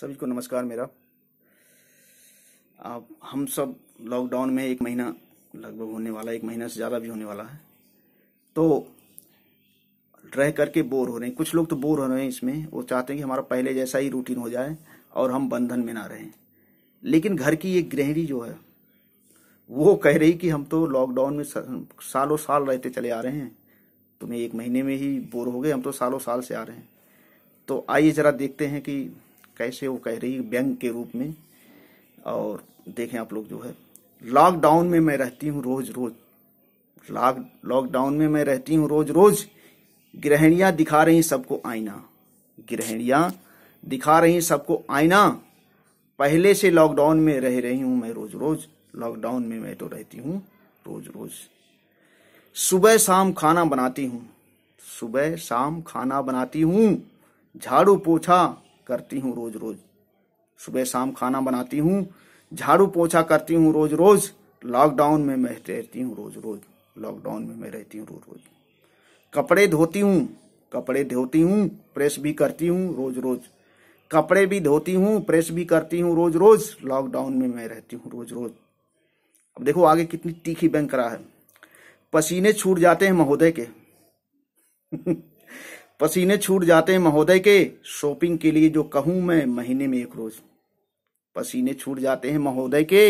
सभी को नमस्कार मेरा आप हम सब लॉकडाउन में एक महीना लगभग होने वाला एक महीना से ज़्यादा भी होने वाला है तो रह करके बोर हो रहे हैं कुछ लोग तो बोर हो रहे हैं इसमें वो चाहते हैं कि हमारा पहले जैसा ही रूटीन हो जाए और हम बंधन में ना रहें लेकिन घर की एक गृहिणी जो है वो कह रही कि हम तो लॉकडाउन में सालों साल रहते चले आ रहे हैं तुम्हें तो एक महीने में ही बोर हो गए हम तो सालों साल से आ रहे हैं तो आइए जरा देखते हैं कि कैसे वो कह रही व्यंग के रूप में और देखें आप लोग जो है लॉकडाउन में मैं रहती हूँ रोज रोज लॉक लॉकडाउन में मैं रहती हूँ रोज रोज गृहणियाँ दिखा रही सबको आईना गृहणियाँ दिखा रही सबको आईना पहले से लॉकडाउन में रह रही हूँ मैं रोज रोज लॉकडाउन में मैं तो रहती हूँ रोज रोज सुबह शाम खाना बनाती हूँ सुबह शाम खाना बनाती हूँ झाड़ू पोछा करती हूँ रोज रोज सुबह शाम खाना बनाती हूँ झाड़ू पोछा करती हूँ रोज रोज लॉकडाउन में मैं रहती हूँ रोज रोज लॉकडाउन में मैं रहती हूँ रोज रोज कपड़े धोती हूँ कपड़े धोती हूँ प्रेस भी करती हूँ रोज रोज कपड़े भी धोती हूँ प्रेस भी करती हूँ रोज रोज लॉकडाउन में मैं रहती हूँ रोज रोज अब देखो आगे कितनी तीखी रहा है पसीने छूट जाते हैं महोदय के पसीने छूट जाते हैं महोदय के शॉपिंग के लिए जो कहूं मैं महीने में एक रोज पसीने छूट जाते हैं महोदय के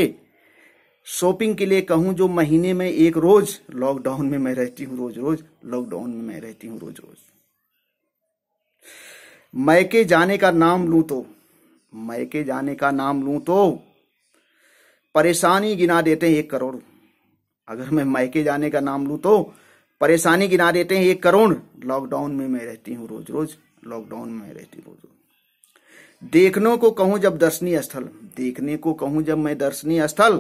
शॉपिंग के लिए कहूं जो महीने में एक रोज लॉकडाउन में मैं रहती हूं रोज रोज लॉकडाउन में मैं रहती हूं रोज रोज मैके जाने का नाम लू तो मैके जाने का नाम लू तो परेशानी गिना देते हैं एक करोड़ अगर मैं मैके जाने का नाम लू तो परेशानी गिना देते हैं एक करोड़ लॉकडाउन में मैं रहती हूँ रोज रोज लॉकडाउन में रहती रोज रोज देखने को कहूं जब दर्शनीय स्थल देखने को कहूं जब मैं दर्शनीय स्थल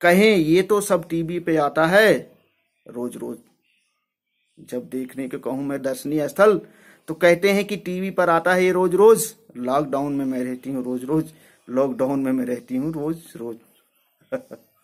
कहें ये तो सब टीवी पे आता है रोज रोज जब देखने को कहूं मैं दर्शनीय स्थल तो कहते हैं कि टीवी पर आता है ये रोज रोज लॉकडाउन में मैं रहती हूँ रोज रोज लॉकडाउन में मैं रहती हूँ रोज रोज